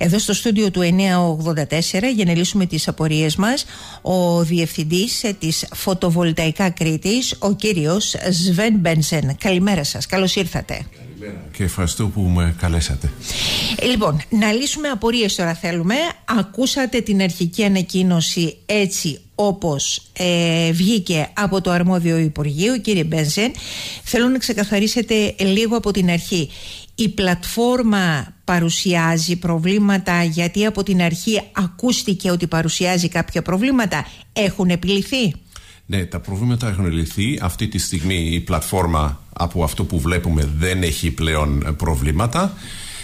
Εδώ στο στούντιο του 984 για να λύσουμε τις απορίες μας ο διευθυντής ε, της Φωτοβολταϊκά Κρήτης, ο κύριος Σβέν Μπένσεν. Καλημέρα σας, καλώς ήρθατε. Καλημέρα Και ευχαριστώ που με καλέσατε. Λοιπόν, να λύσουμε απορίες τώρα θέλουμε. Ακούσατε την αρχική ανακοίνωση έτσι όπως ε, βγήκε από το αρμόδιο Υπουργείο, κύριε Μπένσεν. Θέλω να ξεκαθαρίσετε λίγο από την αρχή η πλατφόρμα παρουσιάζει προβλήματα γιατί από την αρχή ακούστηκε ότι παρουσιάζει κάποια προβλήματα έχουν επιληθεί ναι, τα προβλήματα έχουν λυθεί. Αυτή τη στιγμή η πλατφόρμα από αυτό που βλέπουμε δεν έχει πλέον προβλήματα.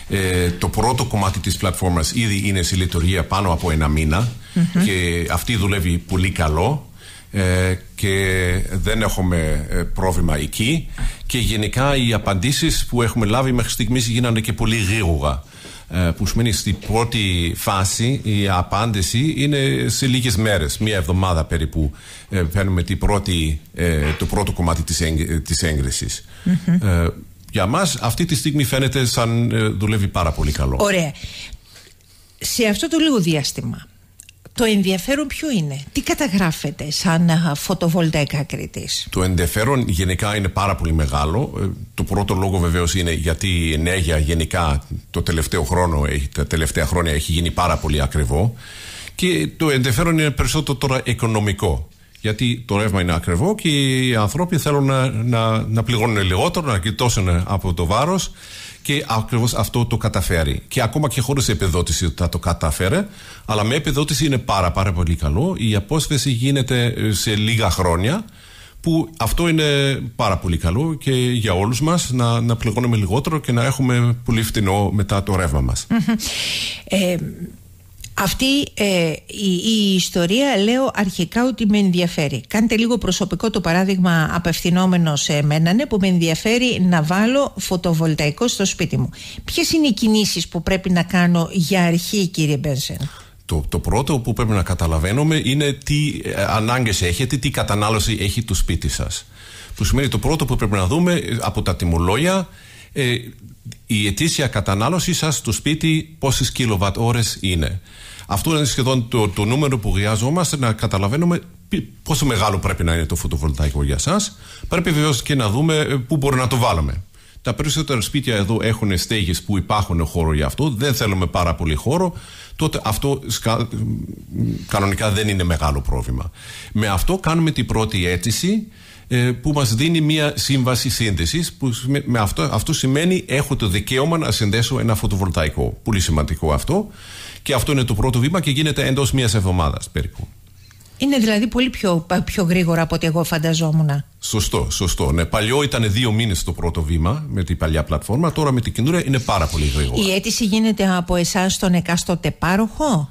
Ε, το πρώτο κομμάτι της πλατφόρμας ήδη είναι σε λειτουργία πάνω από ένα και αυτή δουλεύει πολύ καλό. Ε, και δεν έχουμε ε, πρόβλημα εκεί και γενικά οι απαντήσεις που έχουμε λάβει μέχρι στιγμής γίνανε και πολύ γρήγορα ε, που σημαίνει στην πρώτη φάση η απάντηση είναι σε λίγες μέρες, μία εβδομάδα περίπου παίρνουμε την πρώτη, το πρώτο κομμάτι της, εγκρισης για μας αυτή τη στιγμή φαίνεται σαν δουλεύει πάρα πολύ καλό. Ωραία. Σε αυτό το λίγο διάστημα το ενδιαφέρον ποιο είναι, τι καταγράφεται σαν φωτοβολταϊκά κριτής. Το ενδιαφέρον γενικά είναι πάρα πολύ μεγάλο. Ε, το πρώτο λόγο βεβαίως είναι γιατί η ενέργεια γενικά το τελευταίο χρόνο, τα τελευταία χρόνια έχει γίνει πάρα πολύ ακριβό. Και το ενδιαφέρον είναι περισσότερο τώρα οικονομικό. Γιατί το ρεύμα είναι ακριβό και οι άνθρωποι θέλουν να, να, να λιγότερο, να κοιτώσουν από το βάρος και ακριβώς αυτό το καταφέρει. Και ακόμα και χωρίς επιδότηση θα το καταφέρε, αλλά με επιδότηση είναι πάρα, πάρα πολύ καλό. Η απόσβεση γίνεται ε, σε λίγα χρόνια που αυτό είναι πάρα πολύ καλό και για όλους μας να, να πληγώνουμε λιγότερο και να έχουμε πολύ φτηνό μετά το ρεύμα μας. Αυτή ε, η, η ιστορία λέω αρχικά ότι με ενδιαφέρει. Κάντε λίγο προσωπικό το παράδειγμα απευθυνόμενο σε εμένα ναι, που με ενδιαφέρει να βάλω φωτοβολταϊκό στο σπίτι μου. Ποιες είναι οι κινήσεις που πρέπει να κάνω για αρχή κύριε Μπένσεν. Το, το πρώτο που πρέπει να καταλαβαίνουμε είναι τι ε, ανάγκες έχετε, τι κατανάλωση έχει το σπίτι σας. Που σημαίνει το πρώτο που πρέπει να δούμε ε, από τα τιμολόγια ε, η ετήσια κατανάλωση σας στο σπίτι πόσες κιλοβατ ώρες είναι. Αυτό είναι σχεδόν το, το νούμερο που χρειάζομαστε να καταλαβαίνουμε πόσο μεγάλο πρέπει να είναι το φωτοβολταϊκό για σας. Πρέπει βεβαίως και να δούμε ε, πού μπορούμε να το βάλουμε. Τα περισσότερα σπίτια εδώ έχουν στέγες που υπάρχουν χώρο για αυτό, δεν θέλουμε πάρα πολύ χώρο, τότε αυτό κανονικά δεν είναι μεγάλο πρόβλημα. Με αυτό κάνουμε την πρώτη αίτηση ε, που μας δίνει μια σύμβαση σύνδεσης που με αυτό, αυτό σημαίνει έχω το δικαίωμα να συνδέσω ένα φωτοβολταϊκό. Πολύ σημαντικό αυτό και αυτό είναι το πρώτο βήμα και γίνεται εντός μιας εβδομάδας περίπου. Είναι δηλαδή πολύ πιο, πιο γρήγορα από ό,τι εγώ φανταζόμουν. Σωστό, σωστό. Ναι. Παλιό ήταν δύο μήνες το πρώτο βήμα με την παλιά πλατφόρμα. Τώρα με την καινούρια είναι πάρα πολύ γρήγορα. Η αίτηση γίνεται από εσάς στον εκάστοτε πάροχο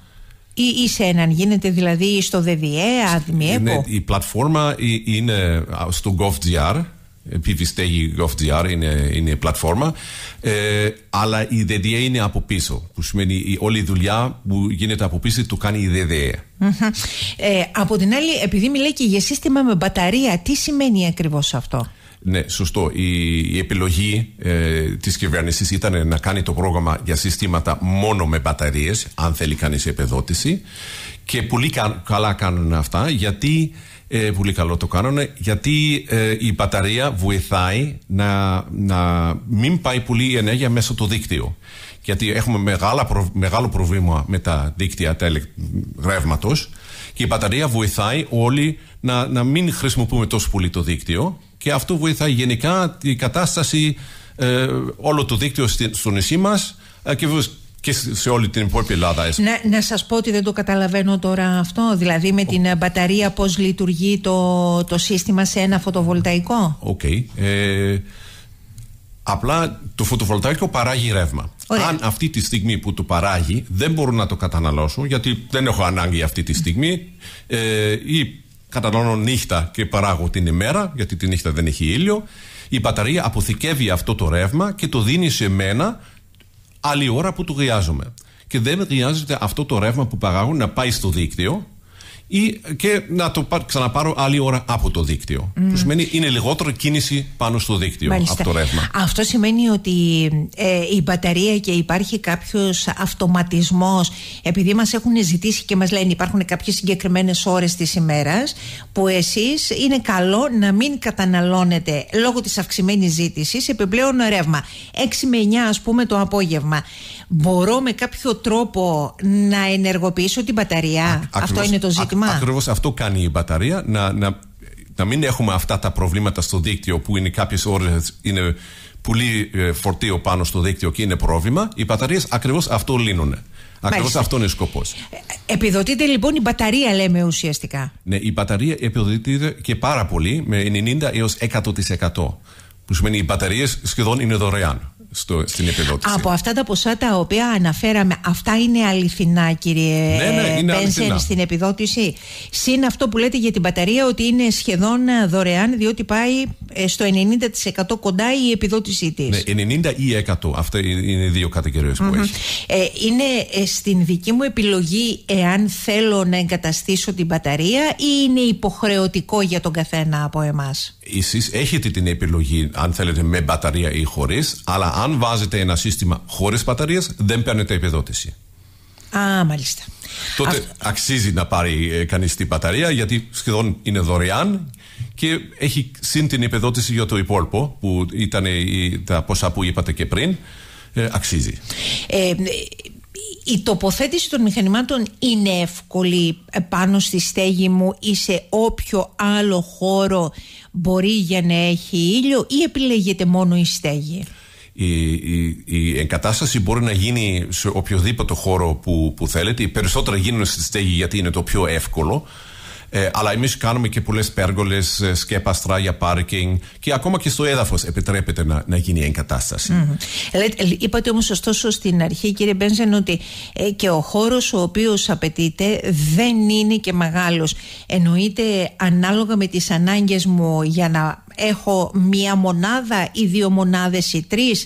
ή, ή σε έναν γίνεται δηλαδή στο ΔΔΕ, ΑΔΜΙΕΠΟ. Ναι, η πλατφόρμα είναι στο gov.gr επιβιστέγει GovGR είναι, είναι πλατφόρμα ε, αλλά η ΔΔΕ είναι από πίσω που σημαίνει όλη η δουλειά που γίνεται από πίσω το κάνει η ΔΔΕ ε, Από την άλλη επειδή μιλάει και για σύστημα με μπαταρία τι σημαίνει ακριβώς αυτό ναι, σωστό. Η, επιλογή ε, της κυβέρνησης ήταν να κάνει το πρόγραμμα για συστήματα μόνο με μπαταρίες, αν θέλει κανείς επεδότηση. Και πολύ καλά κάνουν αυτά, γιατί. Ε, πολύ καλό το κάνανε, γιατί ε, η μπαταρία βοηθάει να, να μην πάει πολύ η ενέργεια μέσω το δίκτυο. Γιατί έχουμε μεγάλα μεγάλο πρόβλημα με τα δίκτυα τα ρεύματος και η μπαταρία βοηθάει όλοι να, να μην χρησιμοποιούμε τόσο πολύ το δίκτυο και αυτό βοηθάει γενικά τη κατάσταση ε, όλο το δίκτυο στο νησί μας ε, και σε όλη την υπόλοιπη Ελλάδα. Να, να σας πω ότι δεν το καταλαβαίνω τώρα αυτό. Δηλαδή, με την ε, μπαταρία, πώς λειτουργεί το, το σύστημα σε ένα φωτοβολταϊκό. Οκ. Okay. Ε, απλά το φωτοβολταϊκό παράγει ρεύμα. Αν αυτή τη στιγμή που το παράγει δεν μπορούν να το καταναλώσουν, γιατί δεν έχω ανάγκη αυτή τη στιγμή, ε, ή καταναλώνω νύχτα και παράγω την ημέρα, γιατί τη νύχτα δεν έχει ήλιο. Η μπαταρία αποθηκεύει αυτό το ρεύμα και το δίνει σε μένα άλλη ώρα που το χρειάζομαι. Και δεν χρειάζεται αυτό το ρεύμα που παράγω να πάει στο δίκτυο, ή και να το ξαναπάρω άλλη ώρα από το δίκτυο. Που σημαίνει είναι λιγότερο κίνηση πάνω στο δίκτυο από το ρεύμα. Αυτό σημαίνει ότι ε, η μπαταρία και υπάρχει κάποιος αυτοματισμός, επειδή μας έχουν ζητήσει και μας λένε υπάρχουν κάποιες συγκεκριμένες ώρες της ημέρας που εσείς είναι καλό να μην καταναλώνετε λόγω της αυξημένης ζήτησης επιπλέον ρεύμα. 6 με 9, ας πούμε, το απόγευμα μπορώ με κάποιο τρόπο να ενεργοποιήσω την μπαταρία. αυτό είναι το ζήτημα. Ακριβώς αυτό κάνει η μπαταρία. Να, να, να μην έχουμε αυτά τα προβλήματα στο δίκτυο που είναι κάποιες ώρες είναι πολύ ε, φορτίο πάνω στο δίκτυο και είναι πρόβλημα. Οι μπαταρίες ακριβώς αυτό λύνουν. Ακριβώς αυτό είναι ο σκοπός. Ε, επιδοτείται λοιπόν η μπαταρία, λέμε ουσιαστικά. Ναι, η μπαταρία επιδοτείται και πάρα πολύ, με 90 έω 100%. Που σημαίνει οι μπαταρίες σχεδόν είναι δωρεάν στην επιδότηση. Από αυτά τα ποσά τα οποία αναφέραμε, αυτά είναι αληθινά, κύριε ναι, ναι στην επιδότηση. Συν αυτό που λέτε για την μπαταρία, ότι είναι σχεδόν δωρεάν, διότι πάει ε, στο 90% κοντά η επιδότησή της. Ναι, 90% ή 100%. Αυτά είναι δύο που έχει. Ε, είναι ε, στην δική μου επιλογή, εάν θέλω να εγκαταστήσω την μπαταρία, ή είναι υποχρεωτικό για τον καθένα από εμάς. Εσείς έχετε την επιλογή, αν θέλετε, με μπαταρία ή χωρίς, αλλά αν βάζετε ένα σύστημα χωρίς μπαταρίες, δεν παίρνετε επιδότηση. Α, μάλιστα. Τότε αξίζει να πάρει ε, κανείς την μπαταρία, γιατί σχεδόν είναι δωρεάν και έχει συν την επιδότηση για το υπόλοιπο, που ήταν ε, τα ποσά που είπατε και πριν. Ε, αξίζει. Ε, η τοποθέτηση των μηχανημάτων είναι εύκολη πάνω στη στέγη μου ή σε όποιο άλλο χώρο μπορεί για να έχει ήλιο ή επιλέγεται μόνο η στέγη η, η, η εγκατάσταση μπορεί να γίνει σε οποιοδήποτε χώρο που, που θέλετε. Οι περισσότερα γίνουν στη στέγη γιατί είναι το πιο εύκολο. Ε, αλλά εμείς κάνουμε και πολλές πέργολες, ε, σκέπαστρα για πάρκινγκ και ακόμα και στο έδαφος επιτρέπεται να, γίνει η εγκατάσταση. Mm-hmm. είπατε όμως ωστόσο στην αρχή, κύριε Μπένζεν, ότι ε, και ο χώρος ο οποίος απαιτείται δεν είναι και μεγάλος. Εννοείται ανάλογα με τις ανάγκες μου για να έχω μία μονάδα ή δύο μονάδες ή τρεις.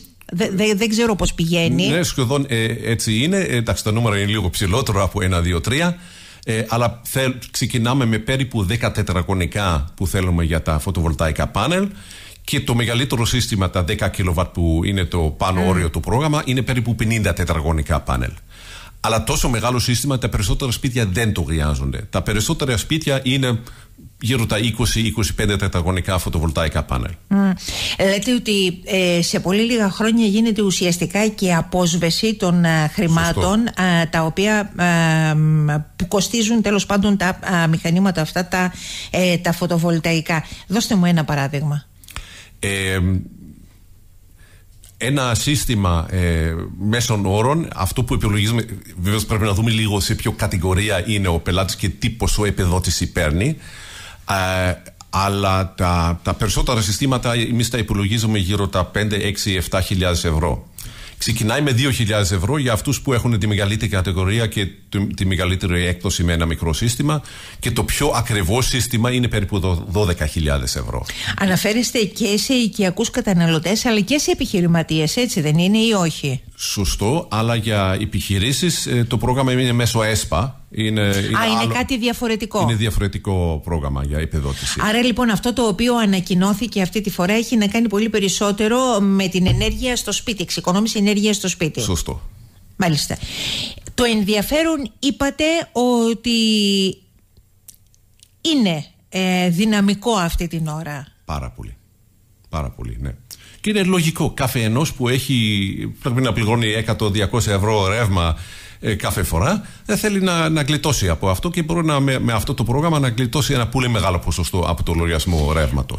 δεν ξέρω πώς πηγαίνει. Ναι, σχεδόν έτσι είναι. Εντάξει, το νούμερο είναι λίγο ψηλότερο από ένα δύο τρία ε, αλλά ξεκινάμε με περίπου 10 τετραγωνικά που θέλουμε για τα φωτοβολταϊκά πάνελ και το μεγαλύτερο σύστημα, τα 10 κιλοβάτ που είναι το πάνω mm. όριο του πρόγραμμα, είναι περίπου 50 τετραγωνικά πάνελ. Αλλά τόσο μεγάλο σύστημα τα περισσότερα σπίτια δεν το χρειάζονται. Τα περισσότερα σπίτια είναι γύρω τα 20-25 τετραγωνικά φωτοβολταϊκά πάνελ. Mm. Λέτε ότι ε, σε πολύ λίγα χρόνια γίνεται ουσιαστικά και απόσβεση των ε, χρημάτων ε, τα οποία που κοστίζουν τέλος πάντων τα μηχανήματα αυτά τα, τα φωτοβολταϊκά. Δώστε μου ένα παράδειγμα ένα σύστημα ε, μέσων όρων, αυτό που επιλογίζουμε, βέβαια πρέπει να δούμε λίγο σε ποιο κατηγορία είναι ο πελάτης και τι ποσό επιδότηση παίρνει. Ε, αλλά τα, περισσότερα συστήματα εμείς τα υπολογίζουμε γύρω τα 5, 6, 7 χιλιάδες ευρώ. Ξεκινάει με 2.000 ευρώ για αυτούς που έχουν τη μεγαλύτερη κατηγορία και τη μεγαλύτερη έκπτωση με ένα μικρό σύστημα. Και το πιο ακριβό σύστημα είναι περίπου 12.000 ευρώ. Αναφέρεστε και σε οικιακούς καταναλωτές, αλλά και σε επιχειρηματίες, έτσι δεν είναι ή όχι. Σωστό, αλλά για επιχειρήσεις ε, το πρόγραμμα είναι μέσω ΕΣΠΑ. Είναι, Α, είναι κάτι διαφορετικό. Είναι διαφορετικό πρόγραμμα για επιδότηση. Άρα λοιπόν αυτό το οποίο ανακοινώθηκε αυτή τη φορά έχει να κάνει πολύ περισσότερο με την ενέργεια στο σπίτι, εξοικονόμηση ενέργειας στο σπίτι. Σωστό. Μάλιστα. Το ενδιαφέρον είπατε ότι είναι ε, δυναμικό αυτή την ώρα. Πάρα πολύ. Πάρα πολύ, ναι είναι λογικό. Κάθε ενός που έχει, πρέπει να πληρώνει 100-200 ευρώ ρεύμα ε, κάθε φορά, δεν θέλει να, να γλιτώσει από αυτό και μπορεί να, με, με αυτό το πρόγραμμα να γλιτώσει ένα πολύ μεγάλο ποσοστό από το λογαριασμό ρεύματος.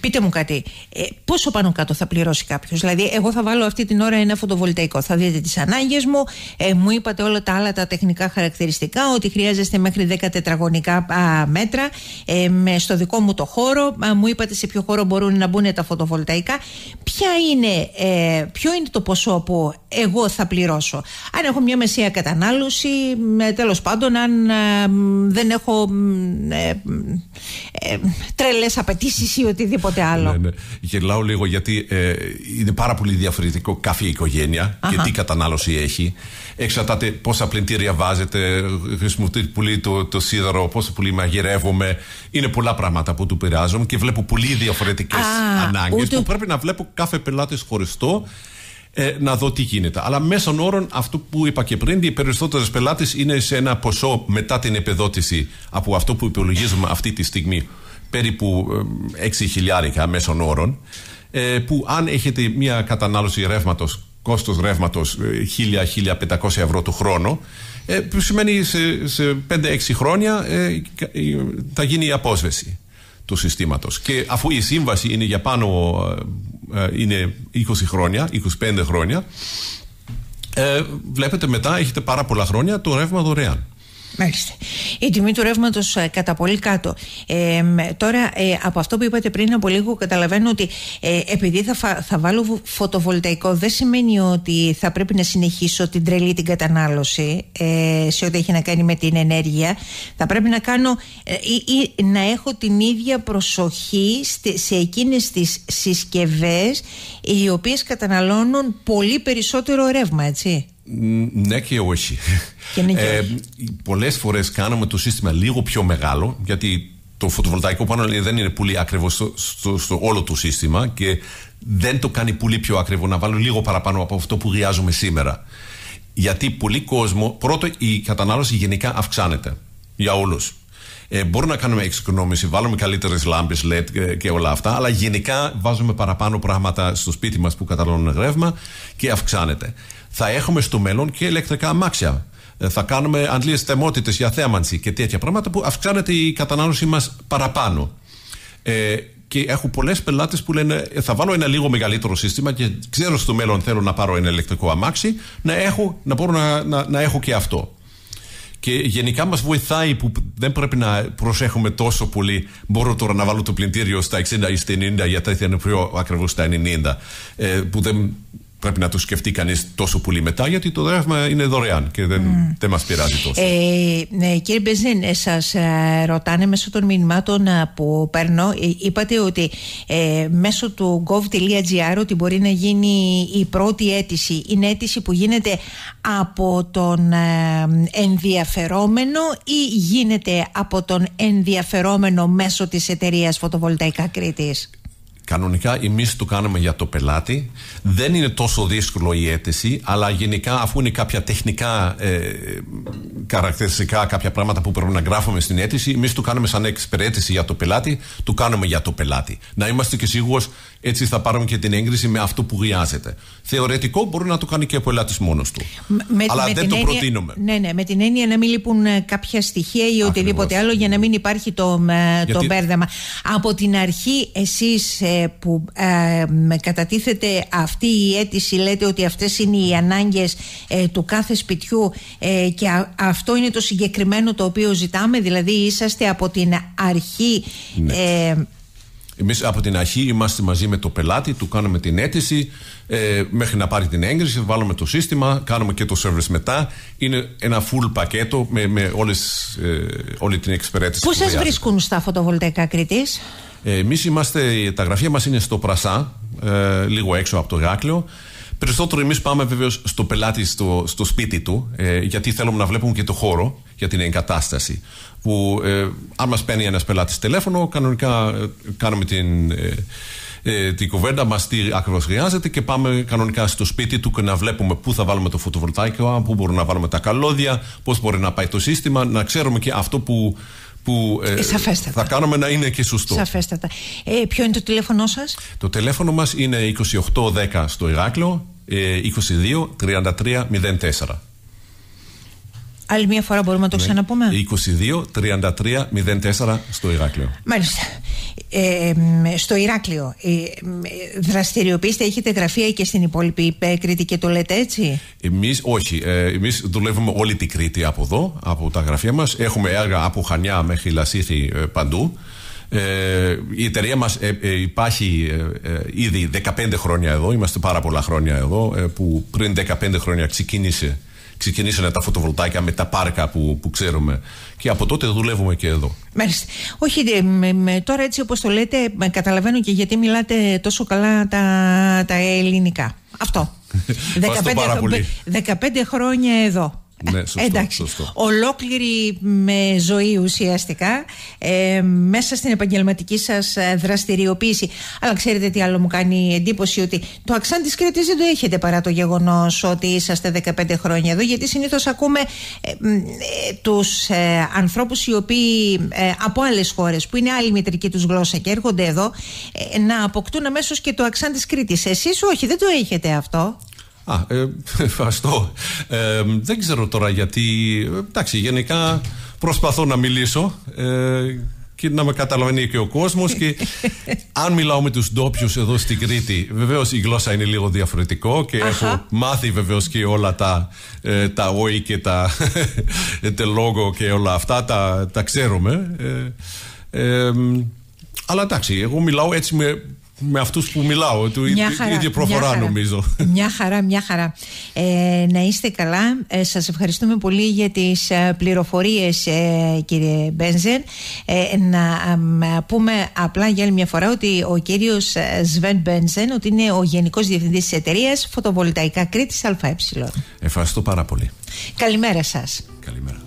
Πείτε μου κάτι. Ε, πόσο πάνω κάτω θα πληρώσει κάποιος. Δηλαδή, εγώ θα βάλω αυτή την ώρα ένα φωτοβολταϊκό. Θα δείτε τις ανάγκες μου. Ε, μου είπατε όλα τα άλλα τα τεχνικά χαρακτηριστικά, ότι χρειάζεστε μέχρι 10 τετραγωνικά μέτρα ε, με, στο δικό μου το χώρο. μου είπατε σε ποιο χώρο μπορούν να μπουν τα φωτοβολταϊκά. Ποια είναι, ε, ποιο είναι το ποσό που εγώ θα πληρώσω. Αν έχω μια Ακατανάλωση κατανάλωση, τέλος πάντων αν ε, δεν έχω ε, ε, τρελές απαιτήσεις ή οτιδήποτε άλλο. Ναι, ναι. Γελάω λίγο γιατί ε, είναι πάρα πολύ διαφορετικό κάθε οικογένεια Αχα. και τι κατανάλωση έχει. Εξαρτάται πόσα πλυντήρια βάζετε, χρησιμοποιεί πολύ το, το σίδερο, πόσο πολύ μαγειρεύομαι. Είναι πολλά πράγματα που του πειράζουν και βλέπω πολύ διαφορετικές ανάγκε που πρέπει να βλέπω κάθε πελάτης χωριστό ε, να δω τι γίνεται. Αλλά μέσων όρων, αυτό που είπα και πριν, οι περισσότερες πελάτες είναι σε ένα ποσό μετά την επεδότηση από αυτό που υπολογίζουμε αυτή τη στιγμή, περίπου 6 ε, χιλιάρικα μέσων όρων. Ε, που αν έχετε μια κατανάλωση ρεύματος, κόστος ρεύματος 1000-1500 ε, ευρώ το χρόνο, που σημαίνει σε, σε 5-6 χρόνια θα γίνει η απόσβεση του συστήματος Και αφού η σύμβαση είναι για πάνω ε, είναι 20 χρόνια, 25 χρόνια. Ε, βλέπετε μετά έχετε πάρα πολλά χρόνια το ρεύμα δωρεάν. Μάλιστα. Η τιμή του ρεύματος ε, κατά πολύ κάτω. τώρα, ε, από αυτό που είπατε πριν από λίγο, καταλαβαίνω ότι ε, επειδή θα, βάλω φωτοβολταϊκό, δεν σημαίνει ότι θα πρέπει να συνεχίσω την τρελή την κατανάλωση ε, σε ό,τι έχει να κάνει με την ενέργεια. Θα πρέπει να κάνω ή, να έχω την ίδια προσοχή σε εκείνες τις συσκευές οι οποίες καταναλώνουν πολύ περισσότερο ρεύμα, έτσι. Ναι και όχι. Και ναι και ε, πολλές φορές κάναμε το σύστημα λίγο πιο μεγάλο γιατί το φωτοβολταϊκό πάνω δεν είναι πολύ ακριβώ στο, στο, στο, όλο το σύστημα και δεν το κάνει πολύ πιο ακριβό να βάλω λίγο παραπάνω από αυτό που χρειάζομαι σήμερα. Γιατί πολλοί κόσμο, πρώτο η κατανάλωση γενικά αυξάνεται για όλους. Ε, μπορούμε να κάνουμε εξοικονόμηση, βάλουμε καλύτερες λάμπες, LED και, και όλα αυτά. Αλλά γενικά βάζουμε παραπάνω πράγματα στο σπίτι μας που καταναλώνουν ρεύμα και αυξάνεται θα έχουμε στο μέλλον και ηλεκτρικά αμάξια. Ε, θα κάνουμε αντλίες θεμότητες για θέμανση και τέτοια πράγματα που αυξάνεται η κατανάλωσή μας παραπάνω. Ε, και έχω πολλές πελάτες που λένε: ε, Θα βάλω ένα λίγο μεγαλύτερο σύστημα και ξέρω στο μέλλον θέλω να πάρω ένα ηλεκτρικό αμάξι, να, έχω, να μπορώ να, να, έχω και αυτό. Και γενικά μας βοηθάει που δεν πρέπει να προσέχουμε τόσο πολύ. Μπορώ τώρα να βάλω το πλυντήριο στα 60 ή στα 90, γιατί θα είναι πιο ακριβώς στα 90. Ε, που δεν, πρέπει να το σκεφτεί κανείς τόσο πολύ μετά, γιατί το ρεύμα είναι δωρεάν και δεν, mm. δεν μας πειράζει τόσο. Ε, ναι, κύριε Μπεζίν, ε, σας ε, ρωτάνε μέσω των μηνυμάτων ε, που παίρνω, είπατε ότι μέσω του gov.gr ότι μπορεί να γίνει η πρώτη αίτηση. Είναι αίτηση που γίνεται από τον ενδιαφερόμενο ή γίνεται από τον ενδιαφερόμενο μέσω της εταιρείας Φωτοβολταϊκά Κρήτης. Κανονικά εμείς το κάνουμε για το πελάτη. Δεν είναι τόσο δύσκολο η αίτηση, αλλά γενικά αφού είναι κάποια τεχνικά ε, χαρακτηριστικά, κάποια πράγματα που πρέπει να γράφουμε στην αίτηση, εμείς το κάνουμε σαν εξυπηρέτηση για το πελάτη, το κάνουμε για το πελάτη. Να είμαστε και σίγουροι έτσι θα πάρουμε και την έγκριση με αυτό που χρειάζεται. Θεωρητικό μπορεί να το κάνει και ο πελάτης μόνος του. Με, αλλά δεν το έννοια, προτείνουμε. Ναι, ναι, με την έννοια να μην λείπουν ε, κάποια στοιχεία ή οτιδήποτε άλλο για να μην υπάρχει το, ε, το Γιατί... μπέρδεμα. Από την αρχή εσείς ε, που ε, κατατίθεται αυτή η αίτηση λέτε ότι αυτές είναι οι ανάγκες ε, του κάθε σπιτιού ε, και αυτό είναι το συγκεκριμένο το οποίο ζητάμε δηλαδή είσαστε από την αρχή ναι. ε, Εμείς από την αρχή είμαστε μαζί με το πελάτη, του κάνουμε την αίτηση μέχρι να πάρει την έγκριση, βάλουμε το σύστημα, κάνουμε και το service μετά. Είναι ένα full πακέτο με, με όλες, όλη την εξυπηρέτηση. Πού σα βρίσκουν στα φωτοβολταϊκά κριτή, Εμείς είμαστε, τα γραφεία μας είναι στο Πρασά, ε, λίγο έξω από το ράκλιο. Περισσότερο εμείς πάμε βεβαίως στο πελάτη, στο, στο σπίτι του, ε, γιατί θέλουμε να βλέπουμε και το χώρο για την εγκατάσταση. Που ε, αν μας παίρνει ένας πελάτης τηλέφωνο, κανονικά ε, κάνουμε την, ε, ε την κουβέντα μας, τι ακριβώς χρειάζεται και πάμε κανονικά στο σπίτι του και να βλέπουμε πού θα βάλουμε το φωτοβολταϊκό, πού μπορούμε να βάλουμε τα καλώδια, πώς μπορεί να πάει το σύστημα, να ξέρουμε και αυτό που που ε, ε, θα κάνουμε να είναι και σωστό. Σαφέστατα. Ε, ποιο είναι το τηλέφωνο σας? Το τηλέφωνο μας είναι 2810 στο Ηράκλειο, 22-33-04. Ε, Άλλη μια φορά μπορούμε να το ναι. ξαναπούμε. 22-33-04 στο Ηράκλειο. Μάλιστα στο Ηράκλειο. Ε, δραστηριοποιήστε, έχετε γραφεία και στην υπόλοιπη Κρήτη και το λέτε έτσι. εμείς όχι. Ε, εμείς δουλεύουμε όλη την Κρήτη από εδώ, από τα γραφεία μας, Έχουμε έργα από Χανιά μέχρι Λασίθη ε, παντού. Ε, η εταιρεία μας υπάρχει ήδη 15 χρόνια εδώ, είμαστε πάρα πολλά χρόνια εδώ, που πριν 15 χρόνια ξεκίνησε ξεκινήσανε τα φωτοβολτάκια με τα πάρκα που, που ξέρουμε. Και από τότε δουλεύουμε και εδώ. Μάλιστα. Όχι, με, με, τώρα έτσι όπως το λέτε, καταλαβαίνω και γιατί μιλάτε τόσο καλά τα, τα ελληνικά. Αυτό. 15, 15 χρόνια εδώ. Ναι, σωστό, Εντάξει, Ολόκληρη με ζωή ουσιαστικά ε, μέσα στην επαγγελματική σας ε, δραστηριοποίηση. Αλλά ξέρετε τι άλλο μου κάνει εντύπωση ότι το αξάν της Κρήτης δεν το έχετε παρά το γεγονός ότι είσαστε 15 χρόνια εδώ γιατί συνήθως ακούμε ε, ε, τους ε, ανθρώπους οι οποίοι από άλλες χώρες που είναι άλλη μητρική τους γλώσσα και έρχονται εδώ να αποκτούν αμέσως και το αξάν της Κρήτης. Εσείς όχι, δεν το έχετε αυτό. Α, ε, ευχαριστώ. Ε, δεν ξέρω τώρα γιατί. Εντάξει, γενικά προσπαθώ να μιλήσω ε, και να με καταλαβαίνει και ο κόσμος. Και αν μιλάω με τους ντόπιου εδώ στην Κρήτη, βεβαίως η γλώσσα είναι λίγο διαφορετικό και έχω μάθει βεβαίως και όλα τα, τα και τα λόγο και όλα αυτά. Τα, τα ξέρουμε. αλλά εντάξει, εγώ μιλάω έτσι με με αυτούς που μιλάω. Του μια ίδια προφορά, νομίζω. Μια χαρά, μια χαρά. Ε, να είστε καλά. Ε, Σας ευχαριστούμε πολύ για τις ε, πληροφορίες ε, κύριε Μπένζερ. να πούμε απλά για άλλη μια φορά ότι ο κύριος Σβέν Μπένζεν, ότι είναι ο Γενικός Διευθυντής της εταιρείας Φωτοβολταϊκά Κρήτη ΑΕ. Ευχαριστώ πάρα πολύ. Καλημέρα σας. Καλημέρα.